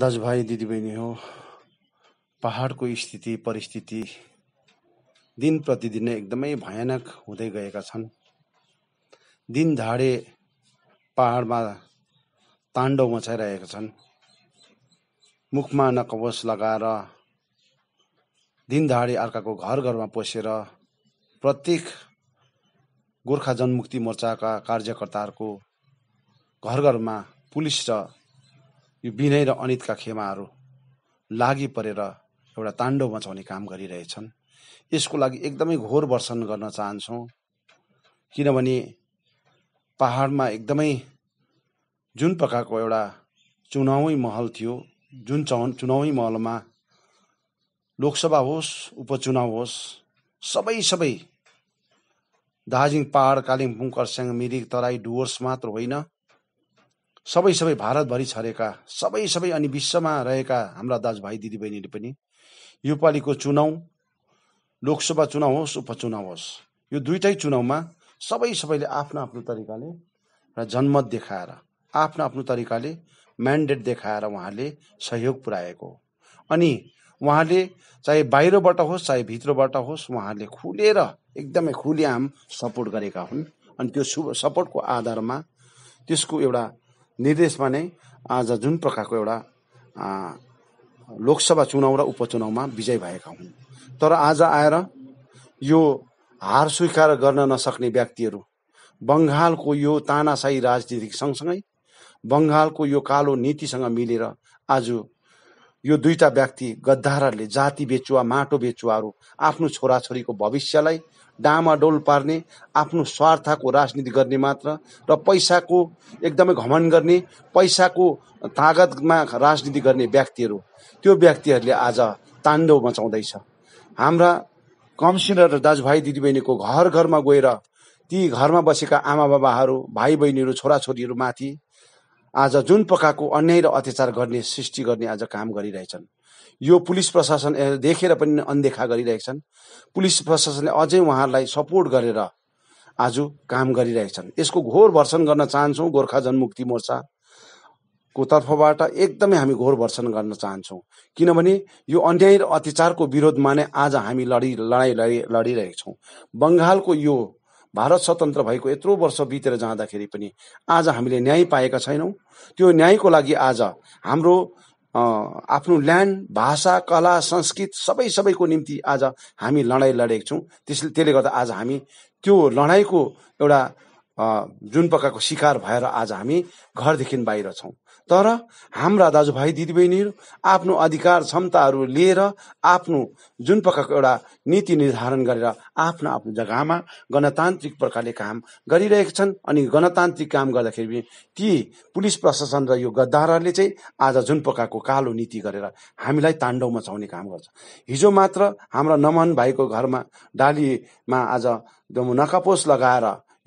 दाजुभाइ दिदीबहिनी हो पहाडको स्थिति परिस्थिति दिन प्रतिदिन एकदमै भयानक हुँदै गएका छन् दिन झाडे पहाडमा ताण्डव मचाइरहेका छन् मुखमा नकवश लगाएर दिन धाडे अर्काको घर घरमा पसेर प्रत्येक गोर्खा जनमुक्ति मोर्चाका कार्यकर्ताहरूको घर घरमा पुलिस र यो विनय र अनितका खेमाहरू लागि परेर एउटा ताण्डव मचाउने काम गरिरहेछन् यसको लागि एकदमै घोर वर्षण गर्न चाहन्छौँ किनभने पाहाडमा एकदमै जुन प्रकारको एउटा चुनावी महल थियो जुन चौ चुनावी महलमा लोकसभा होस् उपचुनाव होस् सबै सबै दार्जिलिङ पहाड कालिम्पोङ खरसाङ मिरिक तराई डुवर्स मात्र होइन सबै सबै भारतभरि छरेका सबै सबै अनि विश्वमा रहेका हाम्रा दाजुभाइ दिदीबहिनीले पनि योपालिको चुनाउ लोकसभा चुनाउ होस् उपचुनाउ होस् यो दुइटै चुनाउमा सबै सबैले आफ्नो आफ्नो तरिकाले र जनमत देखाएर आफ्नो आफ्नो तरिकाले म्यान्डेट देखाएर उहाँहरूले सहयोग पुऱ्याएको अनि उहाँले चाहे बाहिरबाट होस् चाहे भित्रबाट होस् उहाँहरूले खुलेर एकदमै खुलेआम सपोर्ट गरेका हुन् अनि त्यो सपोर्टको आधारमा त्यसको एउटा निर्देशमा नै आज जुन प्रकारको एउटा लोकसभा चुनाव र उपचुनावमा विजय भएका हुन् तर आज आएर यो हार स्वीकार गर्न नसक्ने व्यक्तिहरू बङ्गालको यो तानाशाही राजनीति सँगसँगै बङ्गालको यो कालो नीतिसँग मिलेर आज यो दुईटा व्यक्ति गद्दारहरूले जाति बेचुवा माटो बेचुवाहरू आफ्नो छोराछोरीको भविष्यलाई डामाडोल पार्ने आफ्नो स्वार्थको राजनीति गर्ने मात्र र पैसाको एकदमै घमन गर्ने पैसाको तागतमा राजनीति गर्ने व्यक्तिहरू त्यो व्यक्तिहरूले आज ताण्डव मचाउँदैछ हाम्रा कमिसनर र दाजुभाइ दिदीबहिनीको घर घरमा गएर ती घरमा बसेका आमा बाबाहरू भाइ बहिनीहरू छोराछोरीहरूमाथि आज जुन प्रकारको अन्याय र अत्याचार गर्ने सृष्टि गर्ने आज काम गरिरहेछन् यो पुलिस प्रशासन देखेर पनि अनदेखा गरिरहेछन् पुलिस प्रशासनले अझै उहाँहरूलाई सपोर्ट गरेर आज काम गरिरहेछन् यसको घोर भर्सन गर्न चाहन्छौँ गोर्खा जनमुक्ति मोर्चा को तर्फबाट एकदमै हामी घोर भर्षण गर्न चाहन्छौँ किनभने यो अन्याय र अत्याचारको विरोधमा नै आज हामी लडी लडाइँ लडि लडिरहेका छौँ बङ्गालको यो भारत स्वतन्त्र भएको यत्रो वर्ष बितेर जाँदाखेरि पनि आज हामीले न्याय पाएका छैनौँ त्यो न्यायको लागि आज हाम्रो आफ्नो ल्यान्ड भाषा कला संस्कृत सबै सबैको निम्ति आज हामी लडाइँ लडेको छौँ त्यसले त्यसले गर्दा आज हामी त्यो लडाइँको एउटा जुन प्रकारको शिकार भएर आज हामी घरदेखि बाहिर छौँ तर हाम्रा दाजुभाइ दिदीबहिनीहरू आफ्नो अधिकार क्षमताहरू लिएर आफ्नो जुन प्रकारको एउटा नीति निर्धारण गरेर आफ्नो आफ्नो जग्गामा गणतान्त्रिक प्रकारले काम गरिरहेका छन् अनि गणतान्त्रिक काम गर्दाखेरि पनि ती पुलिस प्रशासन र यो गद्दारहरूले चाहिँ आज जुन प्रकारको कालो नीति गरेर हामीलाई ताण्डव मचाउने काम गर्छ हिजो मात्र हाम्रा नमन भाइको घरमा डालीमा आज नकापोस लगाएर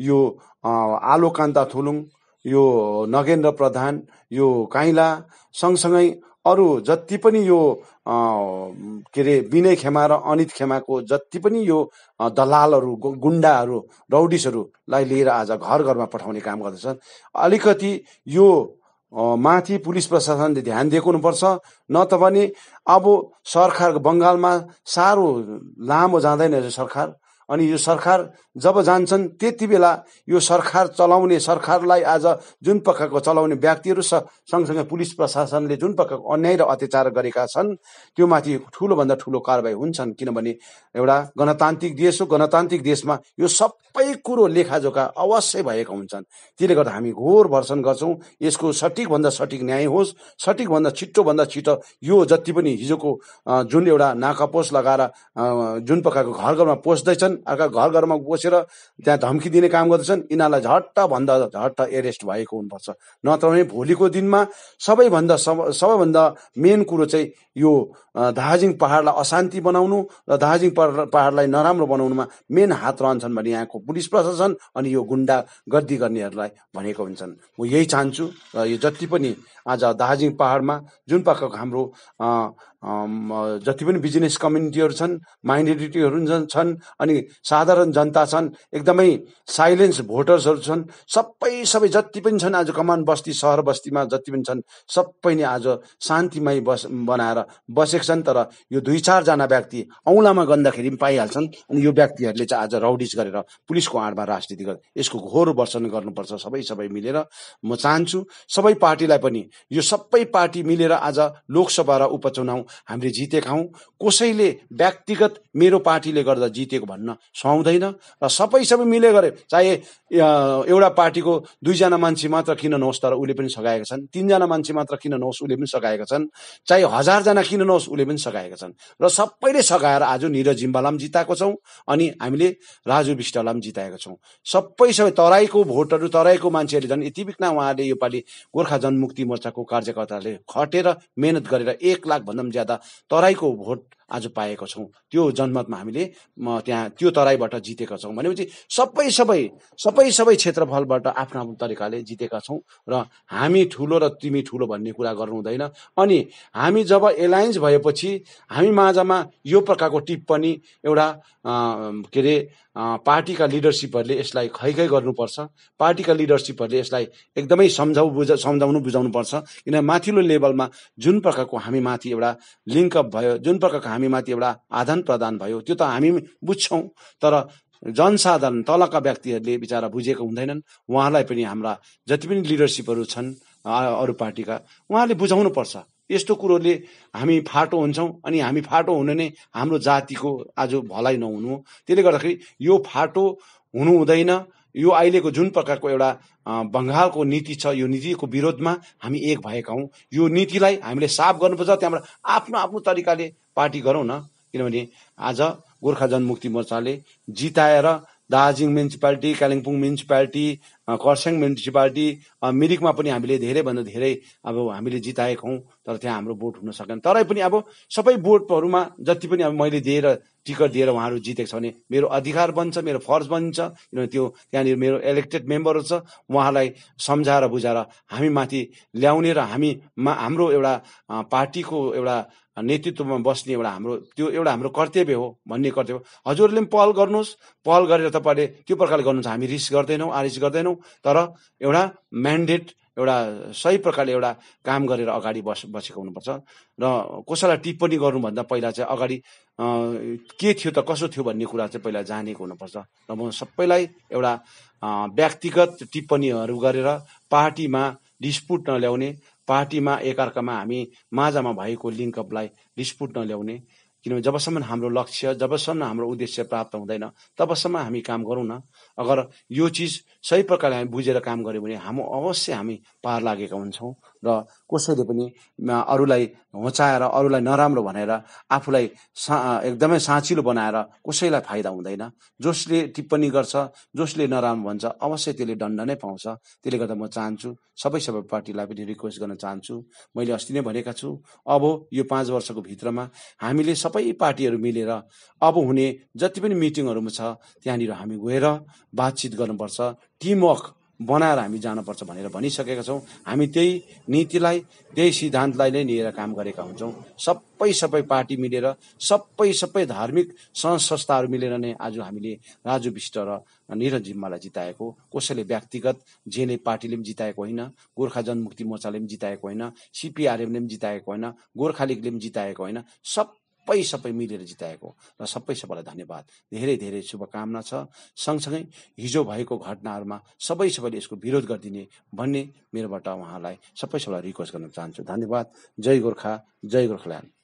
यो आलोकान्ता थुलुङ यो नगेन्द्र प्रधान यो काइला सँगसँगै अरू जति पनि यो के अरे विनय खेमा र अनित खेमाको जति पनि यो दलालहरू गुन्डाहरू रौडिसहरूलाई लिएर आज घर घरमा पठाउने काम गर्दछन् अलिकति यो माथि पुलिस प्रशासनले ध्यान दिएको हुनुपर्छ न त भने अब सरकार बङ्गालमा साह्रो लामो जाँदैन रहेछ सरकार अनि यो सरकार जब जान्छन् त्यति बेला यो सरकार चलाउने सरकारलाई आज जुन प्रकारको चलाउने व्यक्तिहरू सँगसँगै पुलिस प्रशासनले जुन प्रकारको अन्याय र अत्याचार गरेका छन् त्यो माथि ठुलोभन्दा ठुलो कारवाही हुन्छन् किनभने एउटा गणतान्त्रिक देश हो गणतान्त्रिक देशमा यो सबै कुरो लेखाजोखा अवश्य भएका हुन्छन् त्यसले गर्दा हामी घोर भर्सन गर्छौँ यसको सठिकभन्दा सठिक न्याय होस् सठिकभन्दा छिटोभन्दा छिटो यो जति पनि हिजोको जुन एउटा नाका पोस्ट लगाएर जुन प्रकारको घर घरमा पोस्दैछन् अर्का घर घरमा बसेर त्यहाँ धम्की दिने काम गर्दछन् यिनीहरूलाई झट्टभन्दा झट्ट एरेस्ट भएको हुनुपर्छ नत्र भने भोलिको दिनमा सबैभन्दा सब सबैभन्दा मेन कुरो चाहिँ यो दार्जिलिङ पहाडलाई अशान्ति बनाउनु र दार्जिलिङ पहाडलाई नराम्रो बनाउनुमा मेन हात रहन्छन् भने यहाँको पुलिस प्रशासन अनि यो गुन्डा गर्दी गर्नेहरूलाई भनेको हुन्छन् म यही चाहन्छु र यो जति पनि आज दार्जिलिङ पहाडमा जुन प्रकारको हाम्रो जति पनि बिजनेस कम्युनिटीहरू छन् माइनोरिटीहरू छन् अनि साधारण जनता छन् एकदमै साइलेन्स भोटर्सहरू छन् सबै सबै जति पनि छन् आज कमान बस्ती सहर बस्तीमा जति पनि छन् सबै नै आज शान्तिमय बस बनाएर बसेका छन् तर यो दुई चारजना व्यक्ति औँलामा गन्दाखेरि पनि पाइहाल्छन् अनि यो व्यक्तिहरूले चाहिँ आज रौडिस गरेर पुलिसको आँडमा राजनीति गर्छ यसको घोर वर्षण गर्नुपर्छ सबै सबै मिलेर म चाहन्छु सबै पार्टीलाई पनि यो सबै पार्टी मिलेर आज लोकसभा र उपचुनाव हामीले जितेका हौँ कसैले व्यक्तिगत मेरो पार्टीले गर्दा जितेको भन्न सुहाउँदैन र सबै सबै मिले गरे चाहे एउटा पार्टीको दुईजना मान्छे मात्र किन नहोस् तर उसले पनि सघाएका छन् तिनजना मान्छे मात्र किन नहोस् उसले पनि सघाएका छन् चाहे हजारजना किन नहोस् उसले पनि सघाएका छन् र सबैले सघाएर आज निरज जिम्बालाई पनि जिताएको छौँ अनि हामीले राजु विष्टलाई पनि जिताएका छौँ सबै सबै तराईको भोटहरू तराईको मान्छेहरूले झन् यति बिघ्न उहाँले योपालि गोर्खा जनमुक्ति मोर्चाको कार्यकर्ताले खटेर मेहनत गरेर एक लाखभन्दा पनि ज्यादा तराईको भोट आज पाएका छौँ त्यो जनमतमा हामीले त्यहाँ त्यो तराईबाट जितेका छौँ भनेपछि सबै सबै सबै सबै क्षेत्रफलबाट आफ्नो आफ्नो तरिकाले जितेका छौँ र हामी ठुलो र तिमी ठुलो भन्ने कुरा गर्नु हुँदैन अनि हामी जब एलायन्स भएपछि हामी माझमा यो प्रकारको टिप्पणी एउटा के अरे पार्टीका लिडरसिपहरूले यसलाई खैखै गर्नुपर्छ पार्टीका लिडरसिपहरूले यसलाई एकदमै सम्झाउ बुझा सम्झाउनु बुझाउनुपर्छ किन माथिल्लो लेभलमा जुन प्रकारको हामी माथि एउटा लिङ्कअप भयो जुन प्रकारको हामीमाथि एउटा आदान प्रदान भयो त्यो त हामी बुझ्छौँ तर जनसाधारण तलका व्यक्तिहरूले बिचरा बुझेको हुँदैनन् उहाँलाई पनि हाम्रा जति पनि लिडरसिपहरू छन् अरू पार्टीका उहाँले बुझाउनु पर्छ यस्तो कुरोले हामी फाटो हुन्छौँ अनि हामी फाटो हुनु नै हाम्रो जातिको आज भलाइ नहुनु त्यसले गर्दाखेरि यो फाटो हुनु हुँदैन यो अहिलेको जुन प्रकारको एउटा बङ्गालको नीति छ यो नीतिको विरोधमा हामी एक भएका हौँ यो नीतिलाई हामीले साफ गर्नुपर्छ त्यहाँबाट आफ्नो आफ्नो तरिकाले पार्टी गरौँ न किनभने आज गोर्खा जनमुक्ति मोर्चाले जिताएर Darjeeling municipality Kalimpong municipality Kurseong municipality मिरिकमा पनि हामीले धेरैभन्दा धेरै अब हामीले जिताएका हौँ तर त्यहाँ हाम्रो भोट हुन सकेन तरै पनि अब सबै बोटहरूमा जति पनि अब मैले दिएर टिकट दिएर उहाँहरू जितेको छ भने मेरो अधिकार बन्छ मेरो फर्ज बन्छ किनभने त्यो त्यहाँनिर मेरो इलेक्टेड मेम्बरहरू छ उहाँलाई सम्झाएर बुझाएर हामी माथि ल्याउने र हामी मा हाम्रो एउटा पार्टीको एउटा नेतृत्वमा बस्ने एउटा हाम्रो त्यो एउटा हाम्रो कर्तव्य हो भन्ने कर्तव्य हजुरहरूले पनि पहल गर्नुहोस् पहल गरेर तपाईँले त्यो प्रकारले गर्नुहुन्छ हामी रिस गर्दैनौँ आरिस गर्दैनौँ तर एउटा म्यान्डेट एउटा सही प्रकारले एउटा काम गरेर अगाडि बस बसेको हुनुपर्छ र कसैलाई टिप्पणी गर्नुभन्दा पहिला चाहिँ अगाडि के थियो त कसो थियो भन्ने कुरा चाहिँ पहिला जानेको हुनुपर्छ र म सबैलाई एउटा व्यक्तिगत टिप्पणीहरू गरेर पार्टीमा डिस्पुट नल्याउने पार्टीमा एकअर्कामा हामी माझमा भएको लिङ्कअपलाई डिस्पुट नल्याउने किनभने जबसम्म हाम्रो लक्ष्य जबसम्म हाम्रो उद्देश्य प्राप्त हुँदैन तबसम्म हामी काम गरौँ न अगर यो चिज सही प्रकारले हामी बुझेर काम गऱ्यौँ भने हामी अवश्य हामी पार लागेका हुन्छौँ र कसैले पनि अरूलाई होचाएर अरूलाई नराम्रो भनेर आफूलाई सा एकदमै साँचिलो बनाएर कसैलाई फाइदा हुँदैन जसले टिप्पणी गर्छ जसले नराम्रो भन्छ अवश्य त्यसले दण्ड नै पाउँछ त्यसले गर्दा म चाहन्छु सबै सबै पार्टीलाई पनि रिक्वेस्ट गर्न चाहन्छु मैले अस्ति नै भनेका छु अब यो पाँच वर्षको भित्रमा हामीले सबै सबै पार्टीहरू मिलेर अब हुने जति पनि मिटिङहरूमा छ त्यहाँनिर हामी गएर बातचित गर्नुपर्छ टिमवर्क बनाएर हामी जानुपर्छ भनेर भनिसकेका छौँ हामी त्यही नीतिलाई त्यही सिद्धान्तलाई नै लिएर काम गरेका हुन्छौँ सबै सबै पार्टी मिलेर सबै सबै धार्मिक संस्थाहरू मिलेर नै आज हामीले राजु विष्ट र निरज जिम्मालाई जिताएको कसैले व्यक्तिगत जेले पार्टीले पनि जिताएको होइन गोर्खा जनमुक्ति मोर्चाले पनि जिताएको होइन सिपिआरएमले पनि जिताएको होइन गोर्खा लिगले पनि जिताएको होइन सब सबै सबै मिलेर जिताएको र सबै सबैलाई धन्यवाद धेरै धेरै शुभकामना छ सँगसँगै हिजो भएको घटनाहरूमा सबै सबैले यसको विरोध गरिदिने भन्ने मेरोबाट उहाँलाई सबै सबैलाई रिक्वेस्ट गर्न चाहन्छु धन्यवाद जय गोर्खा जय गोर्खाल्यान्ड